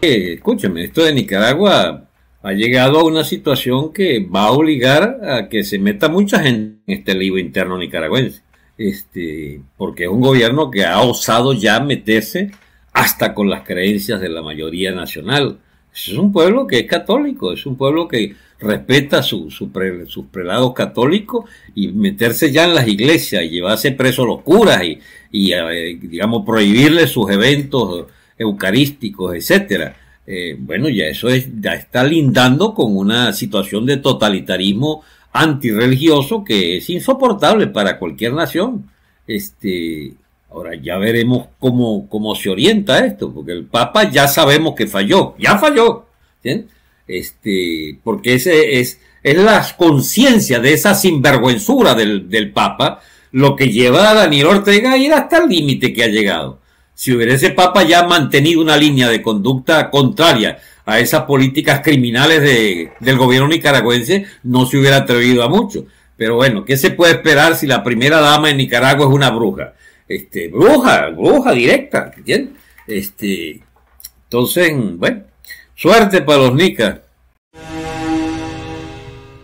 escúchenme escúchame, esto de Nicaragua ha llegado a una situación que va a obligar a que se meta mucha gente en este libro interno nicaragüense. Este, porque es un gobierno que ha osado ya meterse hasta con las creencias de la mayoría nacional. Es un pueblo que es católico, es un pueblo que respeta sus prelados católicos y meterse ya en las iglesias y llevarse presos los curas y, eh, digamos, prohibirle sus eventos eucarísticos, etcétera. Eh, bueno, ya eso es, ya está lindando con una situación de totalitarismo antirreligioso que es insoportable para cualquier nación. Este, ahora ya veremos cómo, cómo se orienta esto, porque el Papa ya sabemos que falló, ya falló. Este, porque ese es, es la conciencia de esa sinvergüenzura del, del Papa lo que lleva a Daniel Ortega a ir hasta el límite que ha llegado si hubiera ese Papa ya mantenido una línea de conducta contraria a esas políticas criminales de, del gobierno nicaragüense, no se hubiera atrevido a mucho. Pero bueno, ¿qué se puede esperar si la primera dama en Nicaragua es una bruja? Este, bruja, bruja directa, ¿entiendes? Este, entonces, bueno, suerte para los nicas.